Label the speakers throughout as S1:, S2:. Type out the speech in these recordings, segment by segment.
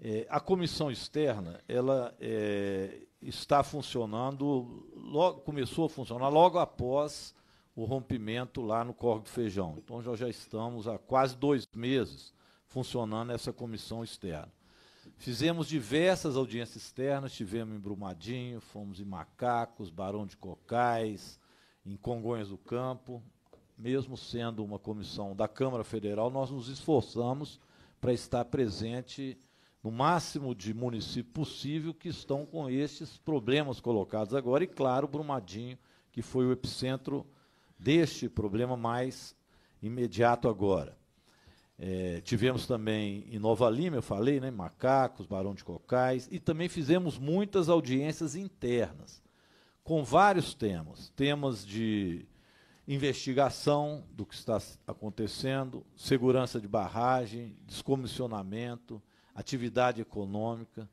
S1: É, a comissão externa, ela é, está funcionando, logo, começou a funcionar logo após o rompimento lá no Corgo do Feijão. Então, já, já estamos há quase dois meses funcionando essa comissão externa. Fizemos diversas audiências externas, tivemos em Brumadinho, fomos em Macacos, Barão de Cocais, em Congonhas do Campo. Mesmo sendo uma comissão da Câmara Federal, nós nos esforçamos para estar presente no máximo de município possível que estão com estes problemas colocados agora. E, claro, Brumadinho, que foi o epicentro deste problema mais imediato agora. É, tivemos também em Nova Lima, eu falei, né, Macacos, Barão de Cocais, e também fizemos muitas audiências internas, com vários temas, temas de investigação do que está acontecendo, segurança de barragem, descomissionamento, atividade econômica.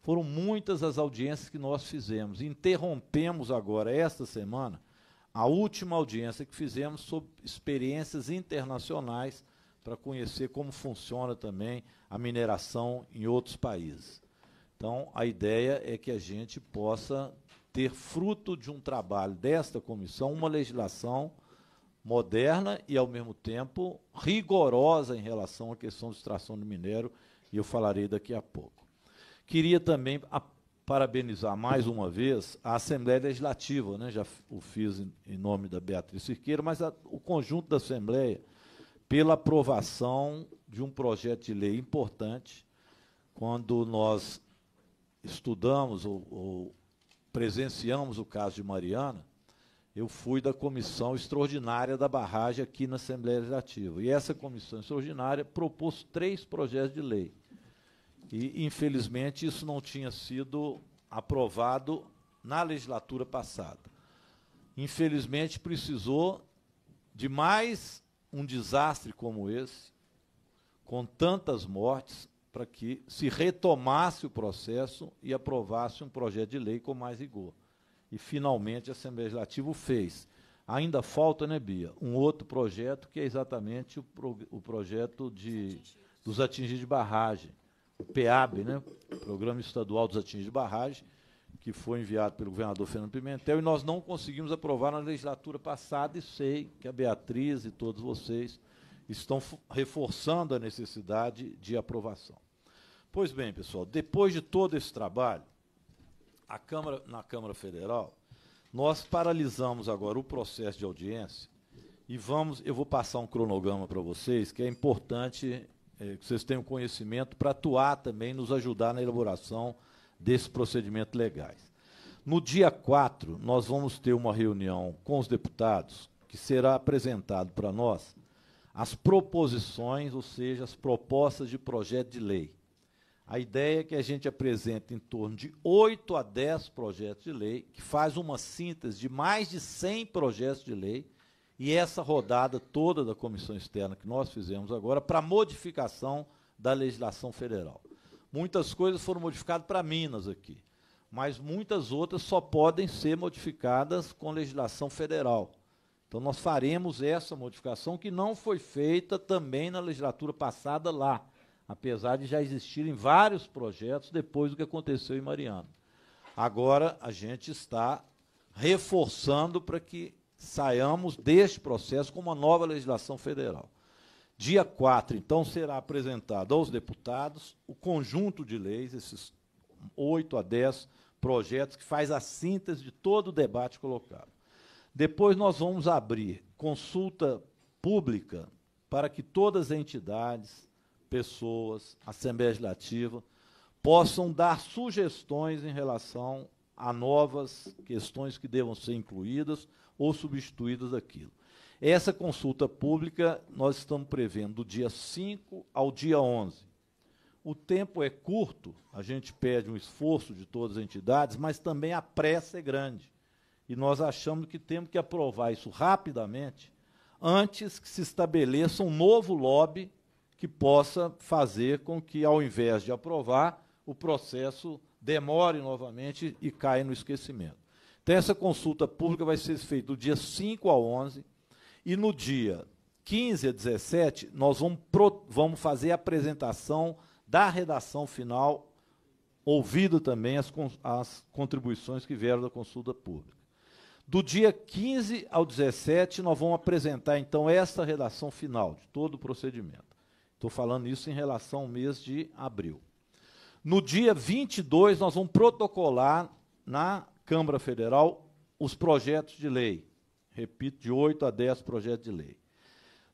S1: Foram muitas as audiências que nós fizemos. Interrompemos agora, esta semana, a última audiência que fizemos sobre experiências internacionais para conhecer como funciona também a mineração em outros países. Então, a ideia é que a gente possa ter fruto de um trabalho desta comissão, uma legislação moderna e, ao mesmo tempo, rigorosa em relação à questão de extração de minério e eu falarei daqui a pouco. Queria também parabenizar mais uma vez a Assembleia Legislativa, né? já o fiz em, em nome da Beatriz Cirqueira, mas a, o conjunto da Assembleia, pela aprovação de um projeto de lei importante, quando nós estudamos ou, ou presenciamos o caso de Mariana, eu fui da comissão extraordinária da barragem aqui na Assembleia Legislativa. E essa comissão extraordinária propôs três projetos de lei. E, infelizmente, isso não tinha sido aprovado na legislatura passada. Infelizmente, precisou de mais um desastre como esse, com tantas mortes, para que se retomasse o processo e aprovasse um projeto de lei com mais rigor. E, finalmente, a Assembleia Legislativa o fez. Ainda falta, né, Bia, um outro projeto que é exatamente o, pro, o projeto de, dos atingidos de barragem PEAB, né? Programa Estadual dos Atingidos de Barragem, que foi enviado pelo governador Fernando Pimentel, e nós não conseguimos aprovar na legislatura passada, e sei que a Beatriz e todos vocês estão reforçando a necessidade de aprovação. Pois bem, pessoal, depois de todo esse trabalho, a Câmara, na Câmara Federal, nós paralisamos agora o processo de audiência e vamos, eu vou passar um cronograma para vocês, que é importante é, que vocês tenham conhecimento para atuar também, nos ajudar na elaboração desses procedimentos legais. No dia 4, nós vamos ter uma reunião com os deputados, que será apresentado para nós as proposições, ou seja, as propostas de projeto de lei. A ideia é que a gente apresente em torno de 8 a 10 projetos de lei, que faz uma síntese de mais de 100 projetos de lei, e essa rodada toda da comissão externa que nós fizemos agora para modificação da legislação federal. Muitas coisas foram modificadas para Minas aqui, mas muitas outras só podem ser modificadas com legislação federal. Então nós faremos essa modificação que não foi feita também na legislatura passada lá, apesar de já existirem vários projetos depois do que aconteceu em Mariana. Agora a gente está reforçando para que saiamos deste processo com uma nova legislação federal. Dia 4, então, será apresentado aos deputados o conjunto de leis, esses 8 a 10 projetos, que faz a síntese de todo o debate colocado. Depois nós vamos abrir consulta pública para que todas as entidades, pessoas, Assembleia Legislativa, possam dar sugestões em relação a novas questões que devam ser incluídas ou substituídas daquilo. Essa consulta pública nós estamos prevendo do dia 5 ao dia 11. O tempo é curto, a gente pede um esforço de todas as entidades, mas também a pressa é grande. E nós achamos que temos que aprovar isso rapidamente, antes que se estabeleça um novo lobby que possa fazer com que, ao invés de aprovar, o processo demore novamente e caia no esquecimento. Então, essa consulta pública vai ser feita do dia 5 ao 11 e no dia 15 a 17 nós vamos, pro, vamos fazer a apresentação da redação final, ouvido também as, as contribuições que vieram da consulta pública. Do dia 15 ao 17, nós vamos apresentar, então, essa redação final de todo o procedimento. Estou falando isso em relação ao mês de abril. No dia 22, nós vamos protocolar na Câmara Federal os projetos de lei. Repito, de 8 a 10 projetos de lei.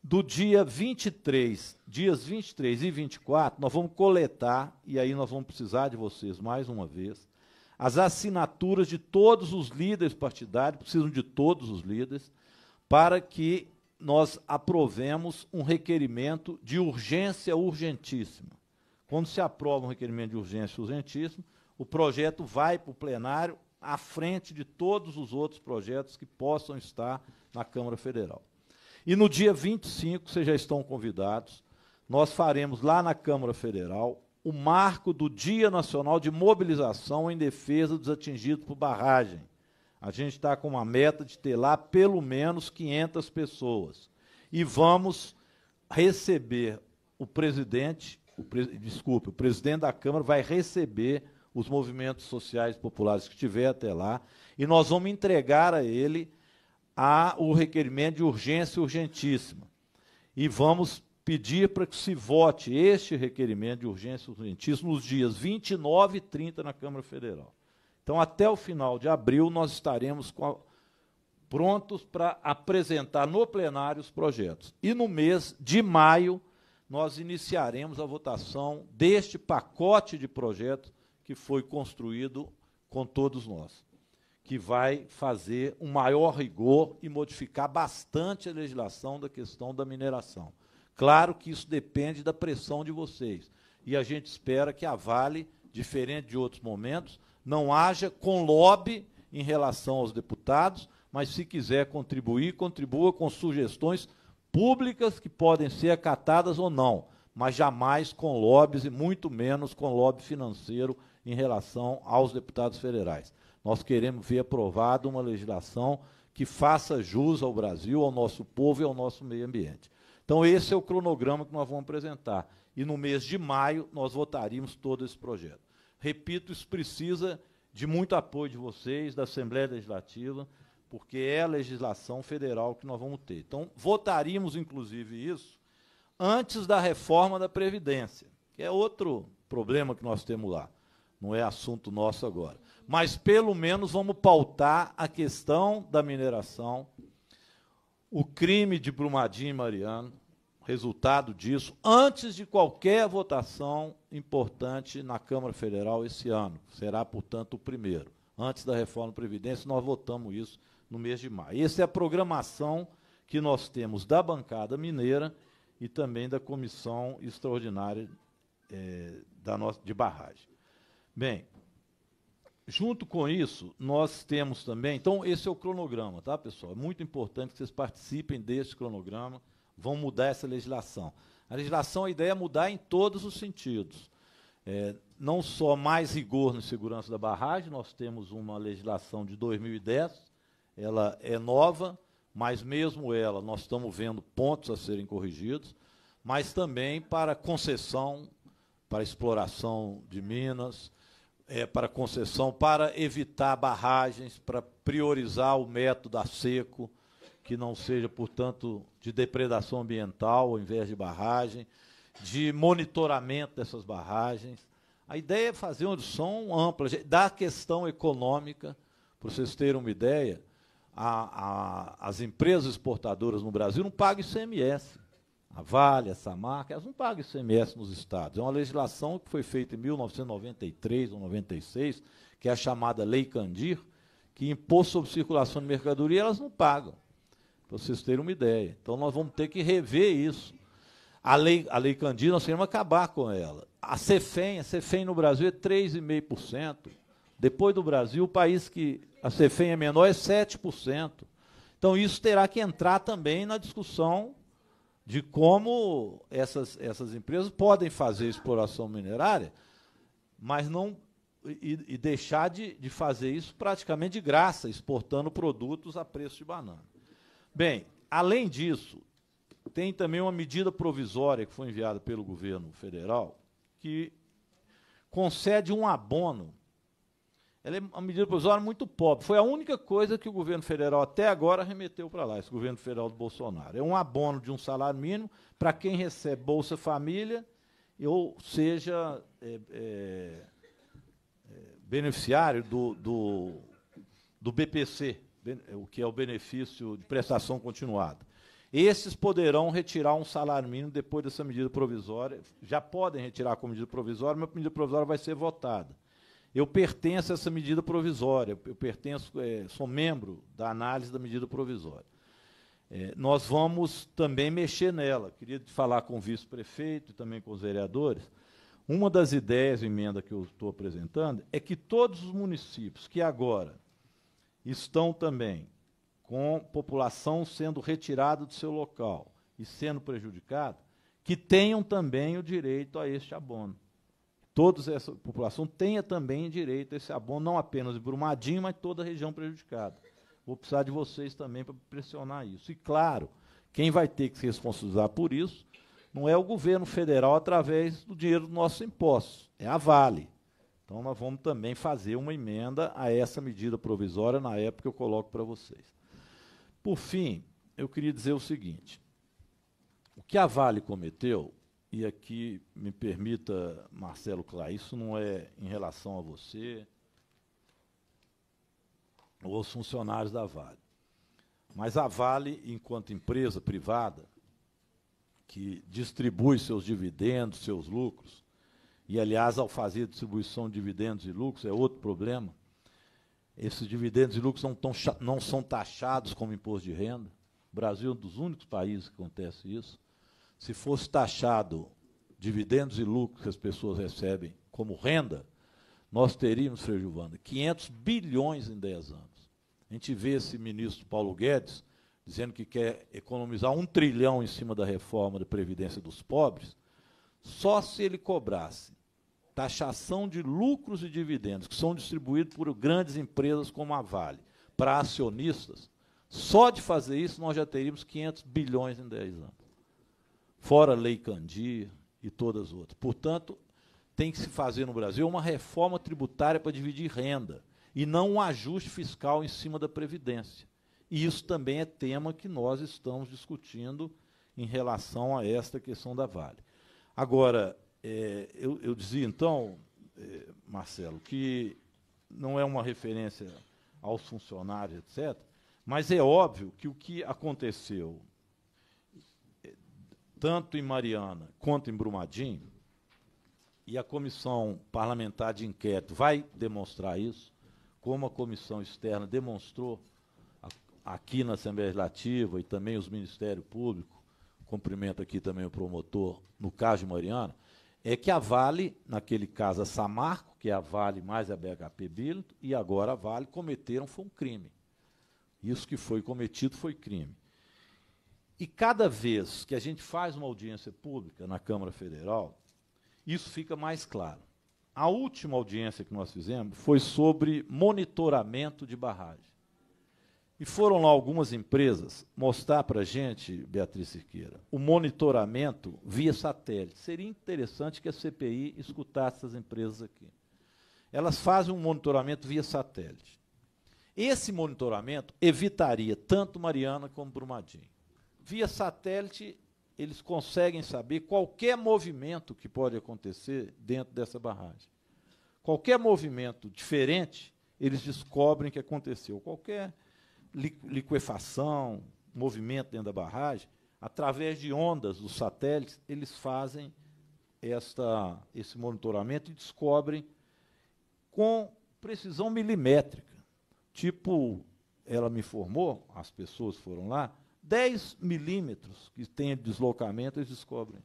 S1: Do dia 23, dias 23 e 24, nós vamos coletar, e aí nós vamos precisar de vocês mais uma vez, as assinaturas de todos os líderes partidários, precisam de todos os líderes, para que nós aprovemos um requerimento de urgência urgentíssima. Quando se aprova um requerimento de urgência urgentíssima, o projeto vai para o plenário, à frente de todos os outros projetos que possam estar na Câmara Federal. E no dia 25, vocês já estão convidados, nós faremos lá na Câmara Federal o marco do Dia Nacional de Mobilização em Defesa dos Atingidos por Barragem. A gente está com uma meta de ter lá pelo menos 500 pessoas. E vamos receber o presidente, o pre, desculpe, o presidente da Câmara vai receber os movimentos sociais populares que tiver até lá, e nós vamos entregar a ele a, o requerimento de urgência urgentíssima. E vamos pedir para que se vote este requerimento de urgência urgentíssima nos dias 29 e 30 na Câmara Federal. Então, até o final de abril, nós estaremos a, prontos para apresentar no plenário os projetos. E no mês de maio, nós iniciaremos a votação deste pacote de projetos que foi construído com todos nós, que vai fazer um maior rigor e modificar bastante a legislação da questão da mineração. Claro que isso depende da pressão de vocês. E a gente espera que a Vale, diferente de outros momentos, não haja com lobby em relação aos deputados, mas se quiser contribuir, contribua com sugestões públicas que podem ser acatadas ou não, mas jamais com lobbies e muito menos com lobby financeiro em relação aos deputados federais. Nós queremos ver aprovada uma legislação que faça jus ao Brasil, ao nosso povo e ao nosso meio ambiente. Então, esse é o cronograma que nós vamos apresentar. E no mês de maio, nós votaríamos todo esse projeto. Repito, isso precisa de muito apoio de vocês, da Assembleia Legislativa, porque é a legislação federal que nós vamos ter. Então, votaríamos, inclusive, isso antes da reforma da Previdência, que é outro problema que nós temos lá não é assunto nosso agora. Mas pelo menos vamos pautar a questão da mineração, o crime de Brumadinho e Mariano, resultado disso, antes de qualquer votação importante na Câmara Federal esse ano. Será, portanto, o primeiro. Antes da reforma da Previdência, nós votamos isso no mês de maio. Essa é a programação que nós temos da bancada mineira e também da comissão extraordinária é, da nossa, de barragem. Bem, junto com isso, nós temos também. Então, esse é o cronograma, tá, pessoal? É muito importante que vocês participem desse cronograma. Vão mudar essa legislação. A legislação, a ideia é mudar em todos os sentidos. É, não só mais rigor no segurança da barragem, nós temos uma legislação de 2010, ela é nova, mas mesmo ela, nós estamos vendo pontos a serem corrigidos, mas também para concessão, para exploração de minas, é, para concessão para evitar barragens, para priorizar o método a seco, que não seja, portanto, de depredação ambiental ao invés de barragem, de monitoramento dessas barragens. A ideia é fazer uma discussão ampla, da questão econômica, para vocês terem uma ideia, a, a, as empresas exportadoras no Brasil não pagam ICMS a Vale, a Samarca, elas não pagam ICMS nos estados. É uma legislação que foi feita em 1993 ou 96, que é a chamada Lei Candir, que imposto sobre circulação de mercadoria elas não pagam, para vocês terem uma ideia. Então nós vamos ter que rever isso. A lei, a lei Candir, nós queremos acabar com ela. A CEFEM, a CEFEM no Brasil é 3,5%. Depois do Brasil, o país que a CEFEM é menor é 7%. Então isso terá que entrar também na discussão de como essas, essas empresas podem fazer exploração minerária, mas não e, e deixar de, de fazer isso praticamente de graça, exportando produtos a preço de banana. Bem, além disso, tem também uma medida provisória que foi enviada pelo governo federal que concede um abono ela é uma medida provisória muito pobre. Foi a única coisa que o governo federal até agora remeteu para lá, esse governo federal do Bolsonaro. É um abono de um salário mínimo para quem recebe Bolsa Família, ou seja, é, é, é, beneficiário do, do, do BPC, é, o que é o benefício de prestação continuada. Esses poderão retirar um salário mínimo depois dessa medida provisória. Já podem retirar com medida provisória, mas a medida provisória vai ser votada eu pertenço a essa medida provisória, eu pertenço, é, sou membro da análise da medida provisória. É, nós vamos também mexer nela. Queria falar com o vice-prefeito e também com os vereadores. Uma das ideias, emenda que eu estou apresentando, é que todos os municípios que agora estão também com população sendo retirada do seu local e sendo prejudicada, que tenham também o direito a este abono toda essa população tenha também direito a esse abono, não apenas de Brumadinho, mas toda a região prejudicada. Vou precisar de vocês também para pressionar isso. E, claro, quem vai ter que se responsabilizar por isso não é o governo federal através do dinheiro dos nossos impostos, é a Vale. Então, nós vamos também fazer uma emenda a essa medida provisória na época que eu coloco para vocês. Por fim, eu queria dizer o seguinte: o que a Vale cometeu e aqui, me permita, Marcelo Clar, isso não é em relação a você ou aos funcionários da Vale. Mas a Vale, enquanto empresa privada, que distribui seus dividendos, seus lucros, e aliás, ao fazer distribuição de dividendos e lucros, é outro problema. Esses dividendos e lucros não, tão, não são taxados como imposto de renda. O Brasil é um dos únicos países que acontece isso se fosse taxado dividendos e lucros que as pessoas recebem como renda, nós teríamos, Sr. Giovana, 500 bilhões em 10 anos. A gente vê esse ministro Paulo Guedes dizendo que quer economizar um trilhão em cima da reforma da Previdência dos Pobres, só se ele cobrasse taxação de lucros e dividendos que são distribuídos por grandes empresas como a Vale para acionistas, só de fazer isso nós já teríamos 500 bilhões em 10 anos fora a Lei Candir e todas as outras. Portanto, tem que se fazer no Brasil uma reforma tributária para dividir renda e não um ajuste fiscal em cima da Previdência. E isso também é tema que nós estamos discutindo em relação a esta questão da Vale. Agora, é, eu, eu, dizia então, é, Marcelo, que não é uma referência aos funcionários, etc., mas é óbvio que o que aconteceu tanto em Mariana quanto em Brumadinho, e a comissão parlamentar de inquérito vai demonstrar isso, como a comissão externa demonstrou aqui na Assembleia Legislativa e também os Ministérios Públicos, cumprimento aqui também o promotor, no caso de Mariana, é que a Vale, naquele caso a Samarco, que é a Vale mais a BHP Billiton, e agora a Vale cometeram foi um crime. Isso que foi cometido foi crime. E cada vez que a gente faz uma audiência pública na Câmara Federal, isso fica mais claro. A última audiência que nós fizemos foi sobre monitoramento de barragem. E foram lá algumas empresas mostrar para a gente, Beatriz Siqueira, o monitoramento via satélite. Seria interessante que a CPI escutasse essas empresas aqui. Elas fazem um monitoramento via satélite. Esse monitoramento evitaria tanto Mariana como Brumadinho via satélite, eles conseguem saber qualquer movimento que pode acontecer dentro dessa barragem. Qualquer movimento diferente, eles descobrem que aconteceu. Qualquer liquefação, movimento dentro da barragem, através de ondas dos satélites, eles fazem esta, esse monitoramento e descobrem com precisão milimétrica. Tipo, ela me informou, as pessoas foram lá, 10 milímetros que tem deslocamento, eles descobrem.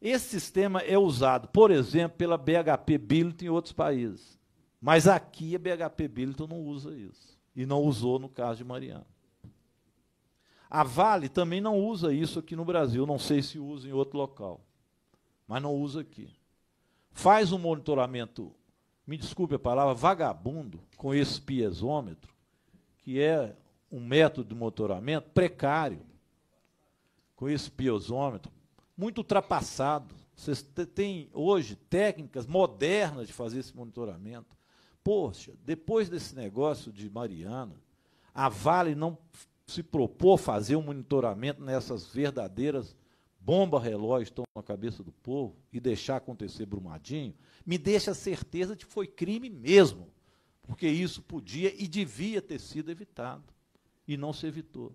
S1: Esse sistema é usado, por exemplo, pela BHP Billiton em outros países. Mas aqui a BHP Billiton não usa isso. E não usou no caso de Mariana. A Vale também não usa isso aqui no Brasil. Não sei se usa em outro local. Mas não usa aqui. Faz um monitoramento, me desculpe a palavra, vagabundo, com esse piezômetro, que é um método de motoramento precário, com esse piosômetro, muito ultrapassado. Vocês têm hoje técnicas modernas de fazer esse monitoramento. Poxa, depois desse negócio de Mariana, a Vale não se propôs fazer um monitoramento nessas verdadeiras bomba relógio estão na cabeça do povo e deixar acontecer Brumadinho, me deixa a certeza de que foi crime mesmo, porque isso podia e devia ter sido evitado e não se evitou.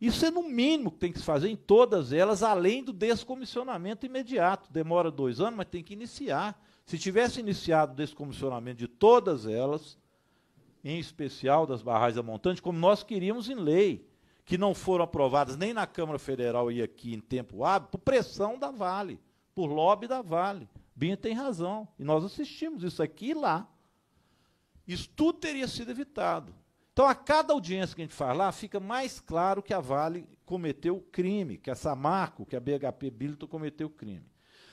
S1: Isso é no mínimo que tem que se fazer em todas elas, além do descomissionamento imediato. Demora dois anos, mas tem que iniciar. Se tivesse iniciado o descomissionamento de todas elas, em especial das barragens da montante, como nós queríamos em lei, que não foram aprovadas nem na Câmara Federal e aqui em tempo hábil, por pressão da Vale, por lobby da Vale. Binha tem razão. E nós assistimos isso aqui e lá. Isso tudo teria sido evitado. Então, a cada audiência que a gente faz lá, fica mais claro que a Vale cometeu crime, que a Samarco, que a BHP Billiton cometeu crime.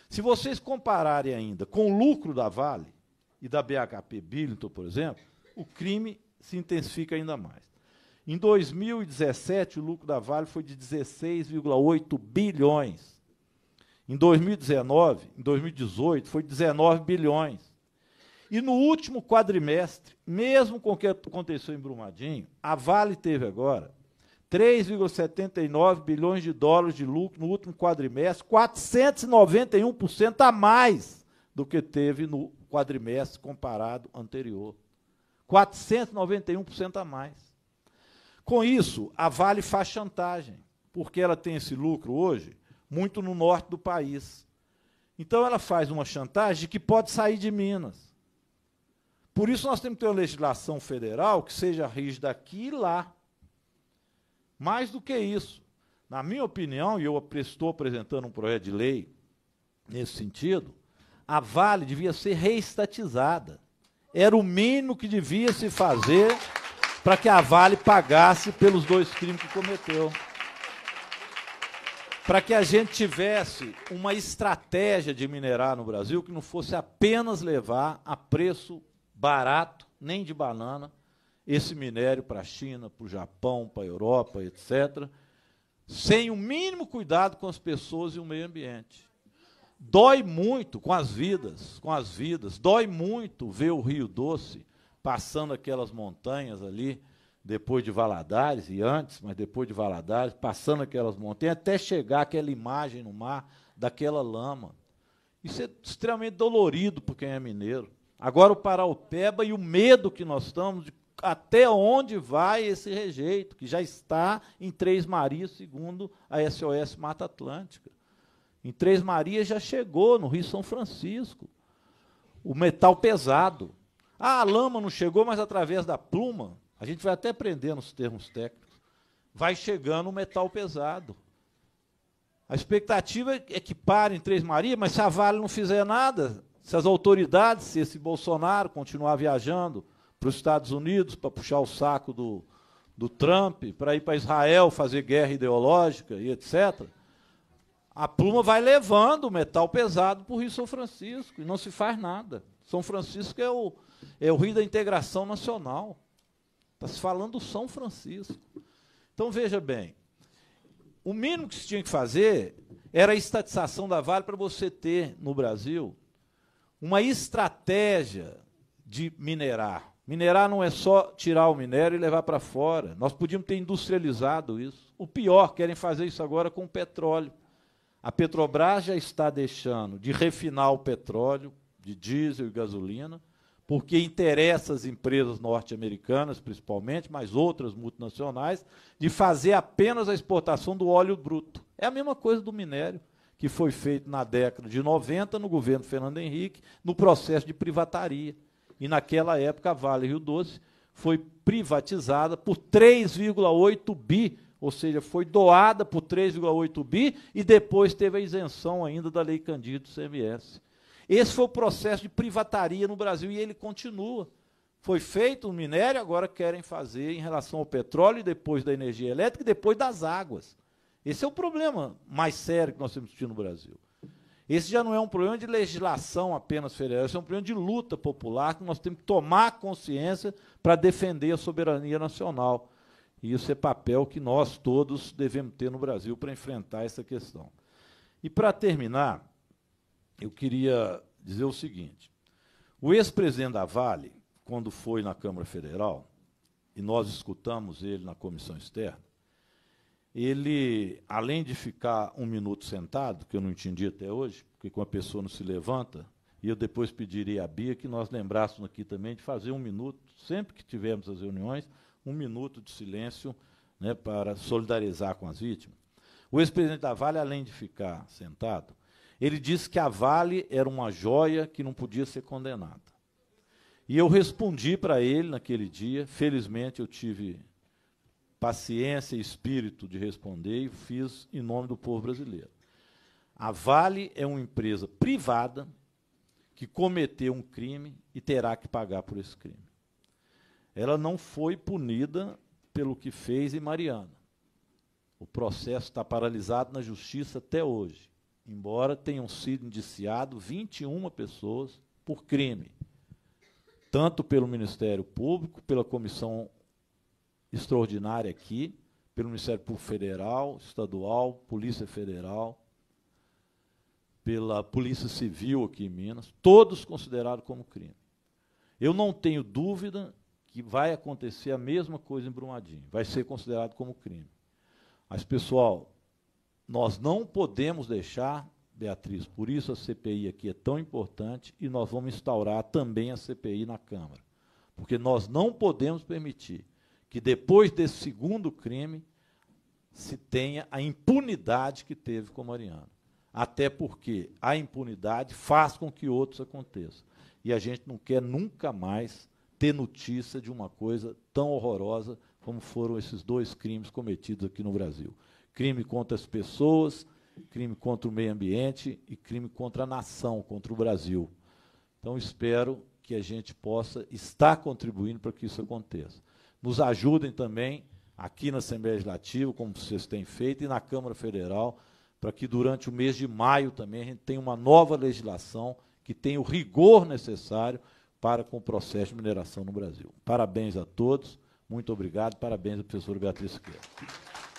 S1: Se vocês compararem ainda com o lucro da Vale e da BHP Billiton, por exemplo, o crime se intensifica ainda mais. Em 2017, o lucro da Vale foi de 16,8 bilhões. Em 2019, em 2018, foi 19 bilhões. E no último quadrimestre, mesmo com o que aconteceu em Brumadinho, a Vale teve agora 3,79 bilhões de dólares de lucro no último quadrimestre, 491% a mais do que teve no quadrimestre comparado anterior. 491% a mais. Com isso, a Vale faz chantagem, porque ela tem esse lucro hoje muito no norte do país. Então ela faz uma chantagem que pode sair de Minas. Por isso nós temos que ter uma legislação federal que seja rígida aqui e lá. Mais do que isso, na minha opinião, e eu estou apresentando um projeto de lei nesse sentido, a Vale devia ser reestatizada. Era o mínimo que devia se fazer para que a Vale pagasse pelos dois crimes que cometeu. Para que a gente tivesse uma estratégia de minerar no Brasil que não fosse apenas levar a preço barato, nem de banana, esse minério para a China, para o Japão, para a Europa, etc., sem o mínimo cuidado com as pessoas e o meio ambiente. Dói muito com as vidas, com as vidas. Dói muito ver o Rio Doce passando aquelas montanhas ali, depois de Valadares e antes, mas depois de Valadares, passando aquelas montanhas até chegar aquela imagem no mar daquela lama. Isso é extremamente dolorido para quem é mineiro. Agora o Paraupeba e o medo que nós estamos de até onde vai esse rejeito, que já está em Três Marias, segundo a SOS Mata Atlântica. Em Três Marias já chegou, no Rio São Francisco, o metal pesado. Ah, a lama não chegou, mas através da pluma, a gente vai até aprender nos termos técnicos, vai chegando o metal pesado. A expectativa é que pare em Três Marias, mas se a Vale não fizer nada, se as autoridades, se esse Bolsonaro continuar viajando para os Estados Unidos para puxar o saco do, do Trump, para ir para Israel fazer guerra ideológica e etc., a pluma vai levando o metal pesado para o Rio São Francisco e não se faz nada. São Francisco é o, é o Rio da Integração Nacional. Está se falando do São Francisco. Então, veja bem, o mínimo que se tinha que fazer era a estatização da Vale para você ter no Brasil uma estratégia de minerar. Minerar não é só tirar o minério e levar para fora. Nós podíamos ter industrializado isso. O pior, querem fazer isso agora com o petróleo. A Petrobras já está deixando de refinar o petróleo, de diesel e gasolina, porque interessa às empresas norte-americanas, principalmente, mas outras multinacionais, de fazer apenas a exportação do óleo bruto. É a mesma coisa do minério que foi feito na década de 90 no governo Fernando Henrique, no processo de privataria. E naquela época a Vale Rio Doce foi privatizada por 3,8 bi, ou seja, foi doada por 3,8 bi e depois teve a isenção ainda da Lei Candido do CMS. Esse foi o processo de privataria no Brasil e ele continua. Foi feito o minério, agora querem fazer em relação ao petróleo, depois da energia elétrica e depois das águas. Esse é o problema mais sério que nós temos tido no Brasil. Esse já não é um problema de legislação apenas federal, esse é um problema de luta popular que nós temos que tomar consciência para defender a soberania nacional. E isso é papel que nós todos devemos ter no Brasil para enfrentar essa questão. E para terminar, eu queria dizer o seguinte: o ex-presidente da Vale, quando foi na Câmara Federal, e nós escutamos ele na comissão externa, ele, além de ficar um minuto sentado, que eu não entendi até hoje, porque com a pessoa não se levanta, e eu depois pediria à Bia que nós lembrássemos aqui também de fazer um minuto, sempre que tivermos as reuniões, um minuto de silêncio né, para solidarizar com as vítimas. O ex-presidente da Vale, além de ficar sentado, ele disse que a Vale era uma joia que não podia ser condenada. E eu respondi para ele naquele dia, felizmente eu tive paciência e espírito de responder e fiz em nome do povo brasileiro. A Vale é uma empresa privada que cometeu um crime e terá que pagar por esse crime. Ela não foi punida pelo que fez em Mariana. O processo está paralisado na justiça até hoje, embora tenham sido indiciados 21 pessoas por crime, tanto pelo Ministério Público, pela Comissão extraordinária aqui, pelo Ministério Público Federal, Estadual, Polícia Federal, pela Polícia Civil aqui em Minas, todos considerados como crime. Eu não tenho dúvida que vai acontecer a mesma coisa em Brumadinho, vai ser considerado como crime. Mas, pessoal, nós não podemos deixar, Beatriz, por isso a CPI aqui é tão importante e nós vamos instaurar também a CPI na Câmara. Porque nós não podemos permitir que depois desse segundo crime se tenha a impunidade que teve com Mariano. Até porque a impunidade faz com que outros aconteçam. E a gente não quer nunca mais ter notícia de uma coisa tão horrorosa como foram esses dois crimes cometidos aqui no Brasil: crime contra as pessoas, crime contra o meio ambiente e crime contra a nação, contra o Brasil. Então, espero que a gente possa estar contribuindo para que isso aconteça nos ajudem também aqui na Assembleia Legislativa, como vocês têm feito, e na Câmara Federal, para que durante o mês de maio também a gente tenha uma nova legislação que tenha o rigor necessário para com o processo de mineração no Brasil. Parabéns a todos, muito obrigado, parabéns ao professor Beatriz Queiroz.